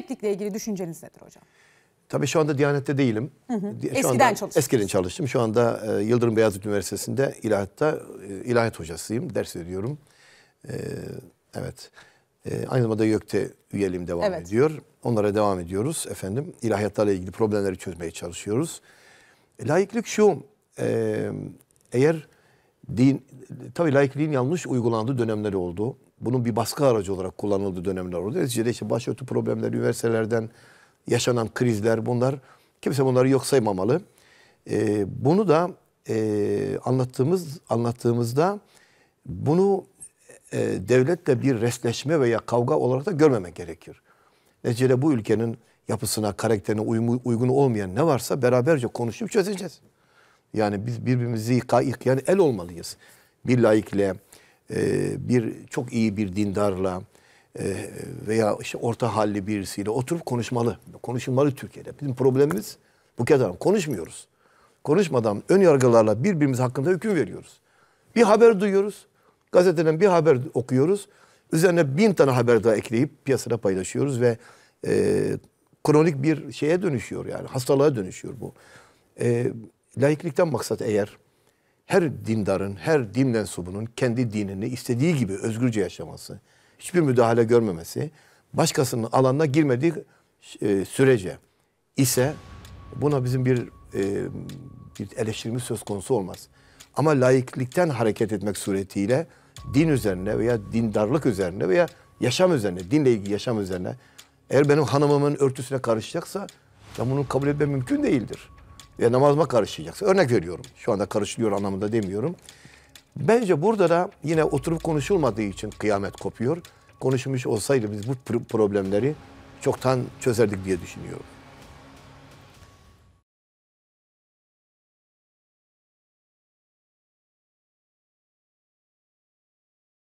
Müreklikle ilgili düşünceniz nedir hocam? Tabii şu anda Diyanet'te değilim. Hı hı. Şu eskiden anda, çalıştınız. Eskiden çalıştım. Şu anda e, Yıldırım Beyazıt Üniversitesi'nde ilahiyatta e, ilahiyat hocasıyım. Ders veriyorum. E, evet. E, aynı zamanda YÖK'te üyeliğim devam evet. ediyor. Onlara devam ediyoruz efendim. İlahiyatlarla ilgili problemleri çözmeye çalışıyoruz. E, laiklik şu. E, eğer din, tabii laikliğin yanlış uygulandığı dönemleri oldu bunun bir baskı aracı olarak kullanıldığı dönemler oldu. Neticede işte başörtü problemleri, üniversitelerden yaşanan krizler bunlar. Kimse bunları yok saymamalı. E, bunu da e, anlattığımız anlattığımızda bunu e, devletle bir resleşme veya kavga olarak da görmemek gerekir. Neticede bu ülkenin yapısına, karakterine uygun olmayan ne varsa beraberce konuşup çözeceğiz. Yani biz birbirimizi yıkayan el olmalıyız. Bir laikle, e, bir çok iyi bir dindarla e, veya işte orta halli birisiyle oturup konuşmalı. Konuşulmalı Türkiye'de. Bizim problemimiz bu kadar. Konuşmuyoruz. Konuşmadan ön yargılarla birbirimiz hakkında hüküm veriyoruz. Bir haber duyuyoruz. Gazeteden bir haber okuyoruz. Üzerine bin tane haber daha ekleyip piyasada paylaşıyoruz ve e, kronik bir şeye dönüşüyor yani hastalığa dönüşüyor bu. E, laiklikten maksat eğer her dindarın, her din mensubunun kendi dinini istediği gibi özgürce yaşaması, hiçbir müdahale görmemesi, başkasının alanına girmediği e, sürece ise buna bizim bir, e, bir eleştirimiz söz konusu olmaz. Ama laiklikten hareket etmek suretiyle din üzerine veya dindarlık üzerine veya yaşam üzerine, dinle ilgili yaşam üzerine eğer benim hanımımın örtüsüne karışacaksa ben bunu kabul etmem mümkün değildir e, namazıma karışacaksa Örnek veriyorum. Şu anda karışılıyor anlamında demiyorum. Bence burada da yine oturup konuşulmadığı için kıyamet kopuyor. Konuşmuş olsaydı biz bu problemleri çoktan çözerdik diye düşünüyorum.